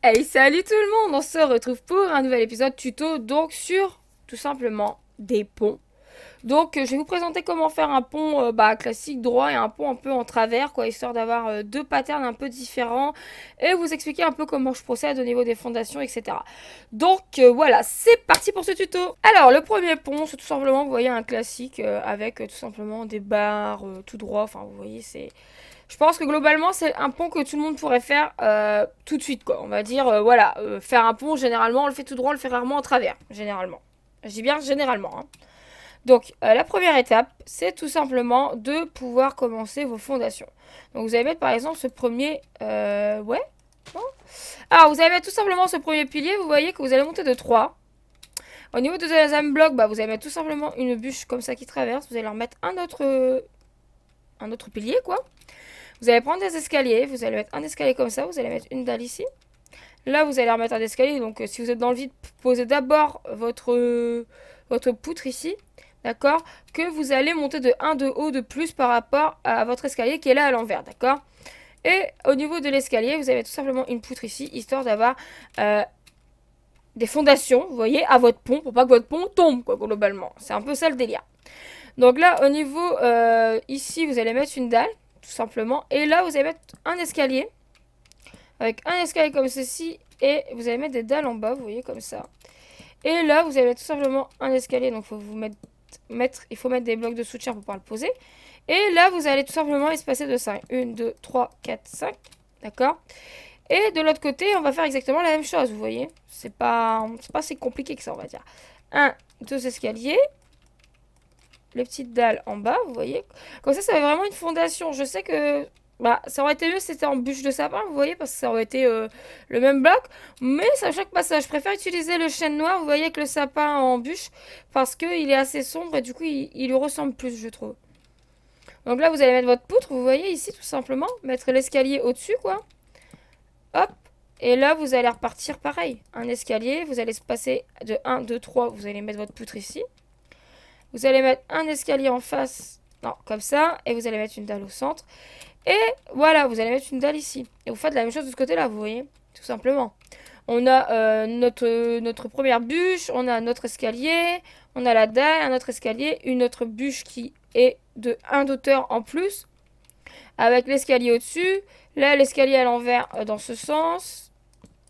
Hey salut tout le monde, on se retrouve pour un nouvel épisode tuto donc sur tout simplement des ponts. Donc euh, je vais vous présenter comment faire un pont euh, bah, classique droit et un pont un peu en travers quoi, histoire d'avoir euh, deux patterns un peu différents et vous expliquer un peu comment je procède au niveau des fondations etc. Donc voilà, c'est parti pour ce tuto Alors le premier pont c'est tout simplement, vous voyez un classique avec tout simplement des barres tout droit, enfin vous voyez c'est je pense que globalement, c'est un pont que tout le monde pourrait faire euh, tout de suite, quoi. On va dire, euh, voilà, euh, faire un pont, généralement, on le fait tout droit, on le fait rarement en travers, généralement. Je bien généralement. Hein. Donc, la première étape, c'est tout simplement de pouvoir commencer vos fondations. Donc, vous allez mettre, par exemple, ce premier... ouais Ah, vous allez mettre tout simplement ce premier pilier. Vous voyez que vous allez monter de 3. Au niveau de deuxième bloc, bah, vous allez mettre tout simplement une bûche comme ça qui traverse. Vous allez leur mettre un autre... Un autre pilier, quoi. Vous allez prendre des escaliers, vous allez mettre un escalier comme ça, vous allez mettre une dalle ici. Là, vous allez remettre un escalier, donc euh, si vous êtes dans le vide, posez d'abord euh, votre, poutre ici, d'accord Que vous allez monter de 1 de haut de plus par rapport à votre escalier qui est là à l'envers, d'accord Et au niveau de l'escalier, vous avez tout simplement une poutre ici, histoire d'avoir euh, des fondations, vous voyez, à votre pont, pour pas que votre pont tombe, quoi, globalement. C'est un peu ça le délire. Donc là, au niveau, ici, vous allez mettre une dalle, tout simplement. Et là, vous allez mettre un escalier, avec un escalier comme ceci, et vous allez mettre des dalles en bas, vous voyez, comme ça. Et là, vous allez mettre tout simplement un escalier, donc faut vous mettre, mettre, il faut mettre des blocs de soutien pour pouvoir le poser. Et là, vous allez tout simplement espacer de ça 1, 2, 3, 4, 5, d'accord et de l'autre côté, on va faire exactement la même chose, vous voyez. C'est pas, pas si compliqué que ça, on va dire. Un, 2 escaliers les petites dalles en bas, vous voyez. Comme ça, ça fait vraiment une fondation. Je sais que bah, ça aurait été mieux si c'était en bûche de sapin, vous voyez, parce que ça aurait été euh, le même bloc. Mais bah, ça chaque passage, Je préfère utiliser le chêne noir, vous voyez, que le sapin en bûche, parce qu'il est assez sombre et du coup, il, il lui ressemble plus, je trouve. Donc là, vous allez mettre votre poutre, vous voyez, ici, tout simplement. Mettre l'escalier au-dessus, quoi. Hop. Et là, vous allez repartir pareil. Un escalier, vous allez se passer de 1, 2, 3, vous allez mettre votre poutre ici. Vous allez mettre un escalier en face, non, comme ça, et vous allez mettre une dalle au centre. Et voilà, vous allez mettre une dalle ici. Et vous faites la même chose de ce côté-là, vous voyez Tout simplement. On a euh, notre, euh, notre première bûche, on a notre escalier, on a la dalle, un autre escalier, une autre bûche qui est de 1 d'auteur en plus, avec l'escalier au-dessus. Là, l'escalier à l'envers euh, dans ce sens.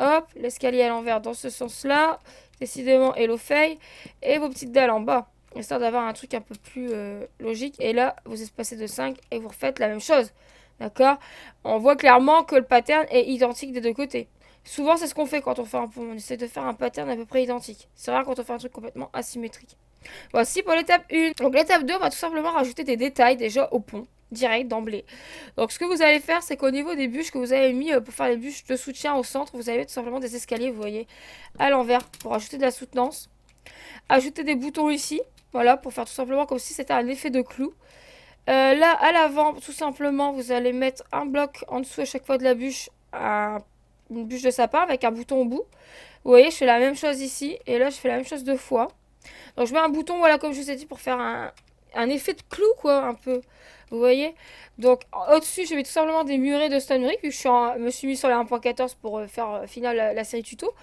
Hop, l'escalier à l'envers dans ce sens-là. Décidément, l'eau feuille, Et vos petites dalles en bas histoire d'avoir un truc un peu plus euh, logique. Et là, vous espacez de 5 et vous refaites la même chose. D'accord On voit clairement que le pattern est identique des deux côtés. Souvent, c'est ce qu'on fait quand on fait un pont. On essaie de faire un pattern à peu près identique. C'est rare quand on fait un truc complètement asymétrique. Voici pour l'étape 1. Donc l'étape 2, on va tout simplement rajouter des détails déjà au pont direct d'emblée. Donc ce que vous allez faire, c'est qu'au niveau des bûches que vous avez mis euh, pour faire les bûches de soutien au centre, vous avez tout simplement des escaliers, vous voyez, à l'envers pour ajouter de la soutenance. Ajouter des boutons ici voilà, pour faire tout simplement comme si c'était un effet de clou. Euh, là, à l'avant, tout simplement, vous allez mettre un bloc en dessous à chaque fois de la bûche, une bûche de sapin avec un bouton au bout. Vous voyez, je fais la même chose ici, et là, je fais la même chose deux fois. Donc, je mets un bouton, voilà, comme je vous ai dit, pour faire un, effet de clou, quoi, un peu. Vous voyez Donc, au-dessus, je mets tout simplement des murets de stone brick, je me suis mis sur la 1.14 pour euh, faire finale euh, final la, série tuto.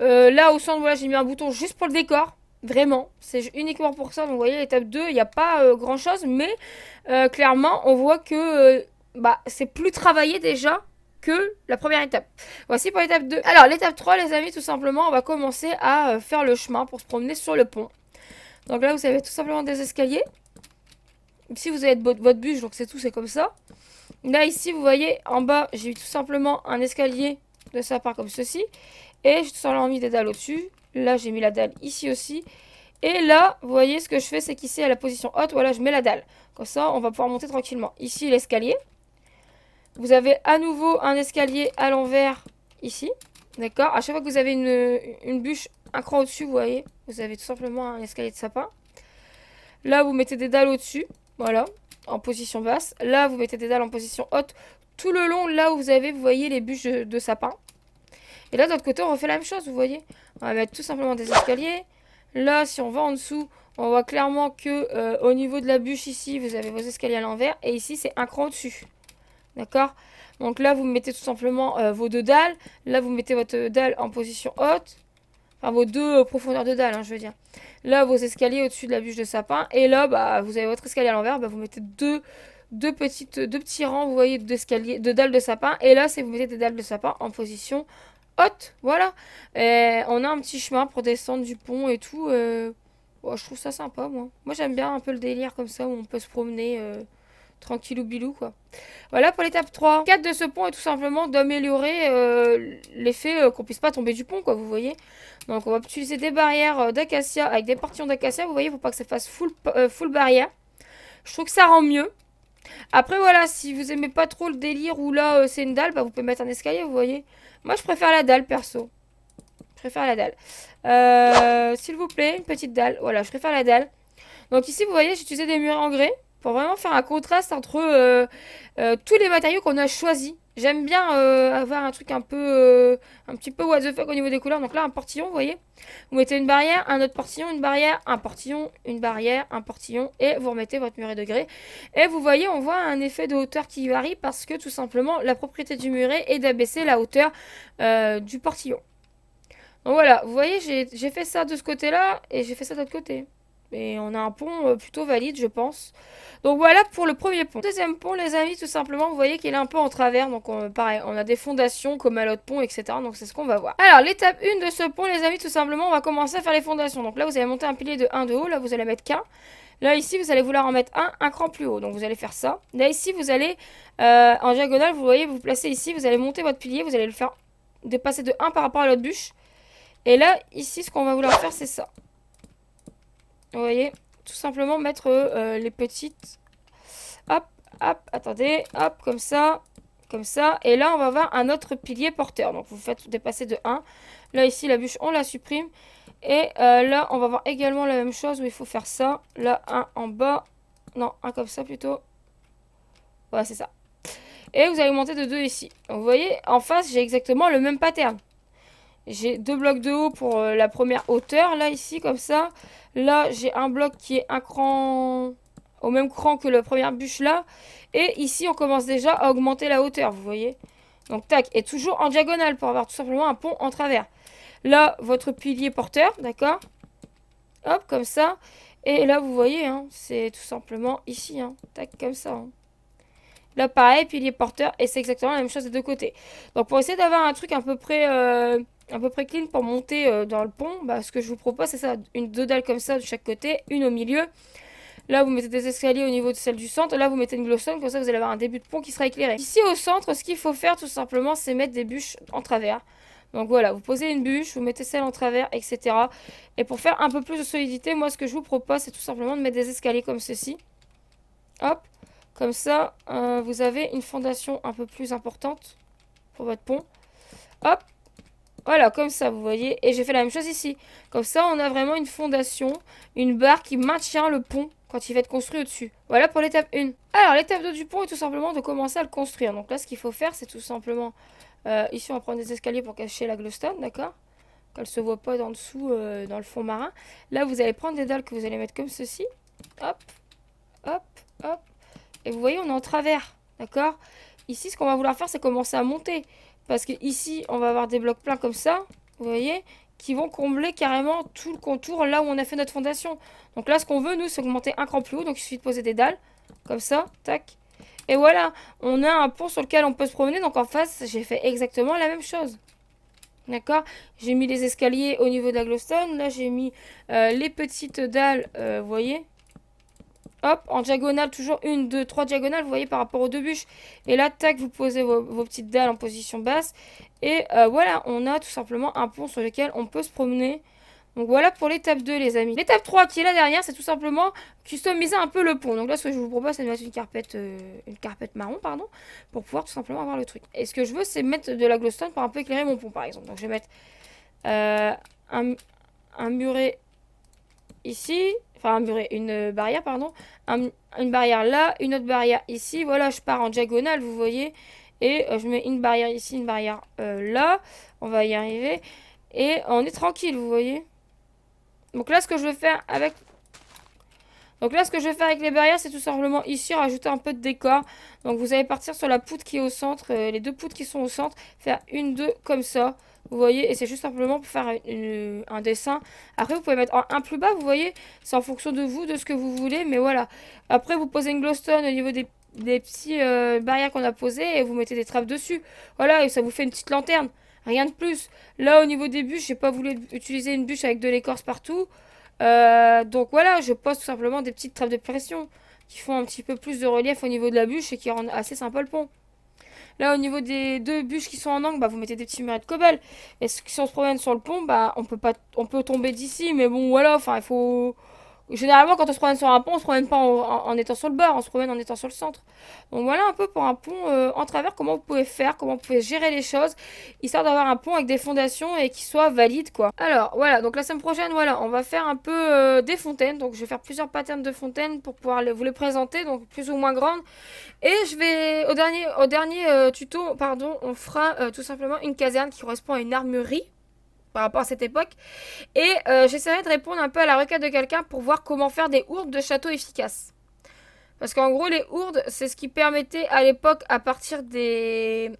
là, au centre, voilà, j'ai mis un bouton juste pour le décor. Vraiment, c'est uniquement pour ça. Donc, vous voyez, l'étape 2, il n'y a pas euh, grand chose, mais euh, clairement, on voit que euh, bah, c'est plus travaillé déjà que la première étape. Voici pour l'étape 2. Alors, l'étape 3, les amis, tout simplement, on va commencer à faire le chemin pour se promener sur le pont. Donc là, vous avez tout simplement des escaliers. Si vous avez votre bûche, donc c'est tout, c'est comme ça. Là, ici, vous voyez, en bas, j'ai tout simplement un escalier de sa part comme ceci. Et je tout simplement mis des dalles au-dessus. Là, j'ai mis la dalle ici aussi. Et là, vous voyez, ce que je fais, c'est qu'ici, à la position haute, voilà, je mets la dalle. Comme ça, on va pouvoir monter tranquillement. Ici, l'escalier. Vous avez à nouveau un escalier à l'envers, ici. D'accord À chaque fois que vous avez une, bûche un cran au-dessus, vous voyez, vous avez tout simplement un escalier de sapin. Là, vous mettez des dalles au-dessus. Voilà, en position basse. Là, vous mettez des dalles en position haute. Tout le long, là où vous avez, vous voyez, les bûches de, de sapin. Et là, de l'autre côté, on refait la même chose, vous voyez. On va mettre tout simplement des escaliers. Là, si on va en dessous, on voit clairement que euh, au niveau de la bûche ici, vous avez vos escaliers à l'envers. Et ici, c'est un cran au-dessus. D'accord Donc là, vous mettez tout simplement euh, vos deux dalles. Là, vous mettez votre dalle en position haute. Enfin, vos deux euh, profondeurs de dalle, hein, je veux dire. Là, vos escaliers au-dessus de la bûche de sapin. Et là, bah, vous avez votre escalier à l'envers. Bah, vous mettez deux, deux, petites, deux petits rangs, vous voyez, de dalles de sapin. Et là, c'est vous mettez des dalles de sapin en position voilà. on a un petit chemin pour descendre du pont et tout. Euh, je trouve ça sympa, moi. Moi, j'aime bien un peu le délire comme ça, où on peut se promener euh, tranquille ou bilou, quoi. Voilà pour l'étape 3. 4 de ce pont est tout simplement d'améliorer euh, l'effet qu'on puisse pas tomber du pont, quoi, vous voyez. Donc, on va utiliser des barrières d'acacia, avec des portions d'acacia, vous voyez, faut pas que ça fasse full, full barrière. Je trouve que ça rend mieux. Après voilà, si vous aimez pas trop le délire où là c'est une dalle, bah, vous pouvez mettre un escalier, vous voyez. Moi, je préfère la dalle, perso. Je préfère la dalle. Euh, s'il vous plaît, une petite dalle. Voilà, je préfère la dalle. Donc ici, vous voyez, j'ai utilisé des murs en grès pour vraiment faire un contraste entre euh, euh, tous les matériaux qu'on a choisis. J'aime bien euh, avoir un truc un peu, euh, un petit peu what the fuck au niveau des couleurs. Donc là, un portillon, vous voyez. Vous mettez une barrière, un autre portillon, une barrière, un portillon, une barrière, un portillon. Et vous remettez votre muret de grès. Et vous voyez, on voit un effet de hauteur qui varie parce que tout simplement, la propriété du muret est d'abaisser la hauteur euh, du portillon. Donc voilà, vous voyez, j'ai fait ça de ce côté-là et j'ai fait ça de l'autre côté. Et on a un pont euh, plutôt valide, je pense. Donc voilà pour le premier pont. Deuxième pont, les amis, tout simplement, vous voyez qu'il est un peu en travers. Donc on, pareil, on a des fondations comme à l'autre pont, etc. Donc c'est ce qu'on va voir. Alors l'étape 1 de ce pont, les amis, tout simplement, on va commencer à faire les fondations. Donc là, vous allez monter un pilier de 1 de haut. Là, vous allez mettre qu'un. Là, ici, vous allez vouloir en mettre un, un cran plus haut. Donc, vous allez faire ça. Là, ici, vous allez, euh, en diagonale, vous voyez, vous vous placez ici. Vous allez monter votre pilier. Vous allez le faire dépasser de 1 par rapport à l'autre bûche. Et là, ici, ce qu'on va vouloir faire, c'est ça. Vous voyez Tout simplement mettre euh, euh, les petites... Hop, hop, attendez. Hop, comme ça. Comme ça. Et là, on va avoir un autre pilier porteur. Donc, vous faites dépasser de 1. Là, ici, la bûche, on la supprime. Et euh, là, on va avoir également la même chose où il faut faire ça. Là, un en bas. Non, un comme ça plutôt. Voilà, c'est ça. Et vous allez monter de 2 ici. vous voyez, en face, j'ai exactement le même pattern j'ai deux blocs de haut pour euh, la première hauteur, là, ici, comme ça. Là, j'ai un bloc qui est un cran au même cran que la première bûche, là. Et ici, on commence déjà à augmenter la hauteur, vous voyez Donc, tac, et toujours en diagonale pour avoir tout simplement un pont en travers. Là, votre pilier porteur, d'accord Hop, comme ça. Et là, vous voyez, hein, c'est tout simplement ici, hein, tac, comme ça. Hein. Là, pareil, pilier porteur, et c'est exactement la même chose des deux côtés. Donc, pour essayer d'avoir un truc à peu près... Euh, à peu près clean pour monter euh, dans le pont, bah, ce que je vous propose, c'est ça, une, deux dalles comme ça de chaque côté, une au milieu. Là, vous mettez des escaliers au niveau de celle du centre. Là, vous mettez une glowstone, comme ça, vous allez avoir un début de pont qui sera éclairé. Ici, au centre, ce qu'il faut faire, tout simplement, c'est mettre des bûches en travers. Donc voilà, vous posez une bûche, vous mettez celle en travers, etc. Et pour faire un peu plus de solidité, moi, ce que je vous propose, c'est tout simplement de mettre des escaliers comme ceci. Hop, comme ça, euh, vous avez une fondation un peu plus importante pour votre pont. Hop, voilà, comme ça, vous voyez. Et j'ai fait la même chose ici. Comme ça, on a vraiment une fondation, une barre qui maintient le pont quand il va être construit au-dessus. Voilà pour l'étape 1. Alors, l'étape 2 du pont est tout simplement de commencer à le construire. Donc là, ce qu'il faut faire, c'est tout simplement... Euh, ici, on va prendre des escaliers pour cacher la glowstone, d'accord Qu'elle se voit pas en dessous, euh, dans le fond marin. Là, vous allez prendre des dalles que vous allez mettre comme ceci. Hop, hop, hop. Et vous voyez, on est en travers, d'accord Ici, ce qu'on va vouloir faire, c'est commencer à monter. Parce que on va avoir des blocs pleins comme ça, vous voyez, qui vont combler carrément tout le contour là où on a fait notre fondation. Donc là, ce qu'on veut, nous, c'est augmenter un cran plus haut. Donc il suffit de poser des dalles, comme ça, tac. Et voilà, on a un pont sur lequel on peut se promener. Donc en face, j'ai fait exactement la même chose. D'accord J'ai mis les escaliers au niveau de la Là, j'ai mis euh, les petites dalles, euh, vous voyez Hop, en diagonale, toujours une, deux, trois diagonales, vous voyez, par rapport aux deux bûches. Et là, tac, vous posez vos, petites dalles en position basse. Et euh, voilà, on a tout simplement un pont sur lequel on peut se promener. Donc voilà pour l'étape 2 les amis. L'étape 3 qui est là derrière c'est tout simplement customiser un peu le pont. Donc là ce que je vous propose c'est de mettre une carpette, euh, une carpette marron pardon pour pouvoir tout simplement avoir le truc. Et ce que je veux c'est mettre de la glowstone pour un peu éclairer mon pont par exemple. Donc je vais mettre euh, un, un muret ici, enfin une barrière, pardon, une barrière là, une autre barrière ici. Voilà, je pars en diagonale, vous voyez. Et euh, je mets une barrière ici, une barrière euh, là. On va y arriver. Et on est tranquille, vous voyez. Donc là, ce que je vais faire avec... Donc là, ce que je vais faire avec les barrières, c'est tout simplement ici rajouter un peu de décor. Donc vous allez partir sur la poutre qui est au centre, euh, les deux poutres qui sont au centre, faire une, deux, comme ça vous voyez, et c'est juste simplement pour faire un dessin. Après, vous pouvez mettre un, plus bas, vous voyez, c'est en fonction de vous, de ce que vous voulez, mais voilà. Après, vous posez une glowstone au niveau des, des petits euh, barrières qu'on a posées et vous mettez des trappes dessus. Voilà, et ça vous fait une petite lanterne, rien de plus. Là, au niveau des bûches, j'ai pas voulu utiliser une bûche avec de l'écorce partout. Euh, donc voilà, je pose tout simplement des petites trappes de pression qui font un petit peu plus de relief au niveau de la bûche et qui rendent assez sympa le pont. Là, au niveau des deux bûches qui sont en angle, bah, vous mettez des petits murets de cobble. Et si on se promène sur le pont, bah, on peut, pas, on peut tomber d'ici. Mais bon, voilà, enfin, il faut... Généralement, quand on se promène sur un pont, on se promène pas en, étant sur le bord, on se promène en étant sur le centre. Donc voilà un peu pour un pont euh, en travers, comment vous pouvez faire, comment vous pouvez gérer les choses, histoire d'avoir un pont avec des fondations et qui soit valide, quoi. Alors voilà, donc la semaine prochaine, voilà, on va faire un peu euh, des fontaines. Donc je vais faire plusieurs patterns de fontaines pour pouvoir vous les présenter, donc plus ou moins grandes. Et je vais, au dernier, au dernier euh, tuto, pardon, on fera tout simplement une caserne qui correspond à une armurerie par rapport à cette époque. Et euh, j'essaierai de répondre un peu à la requête de quelqu'un pour voir comment faire des ourdes de château efficaces. Parce qu'en gros, les ourdes, c'est ce qui permettait à l'époque, à partir des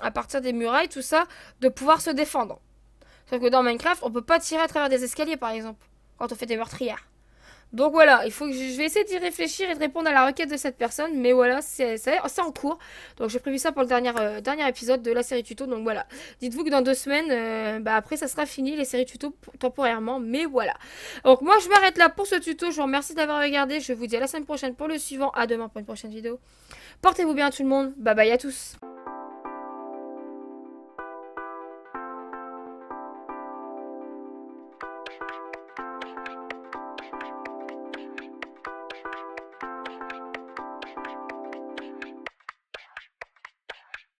à partir des murailles, tout ça, de pouvoir se défendre. Sauf que dans Minecraft, on peut pas tirer à travers des escaliers, par exemple, quand on fait des meurtrières. Donc voilà, il faut que je vais essayer d'y réfléchir et de répondre à la requête de cette personne. Mais voilà, c'est en cours. Donc j'ai prévu ça pour le dernier, euh, dernier épisode de la série tuto. Donc voilà. Dites-vous que dans deux semaines, euh, bah, après ça sera fini les séries tuto temporairement. Mais voilà. Donc moi je m'arrête là pour ce tuto. Je vous remercie d'avoir regardé. Je vous dis à la semaine prochaine pour le suivant. À demain pour une prochaine vidéo. Portez-vous bien tout le monde. Bye bye à tous.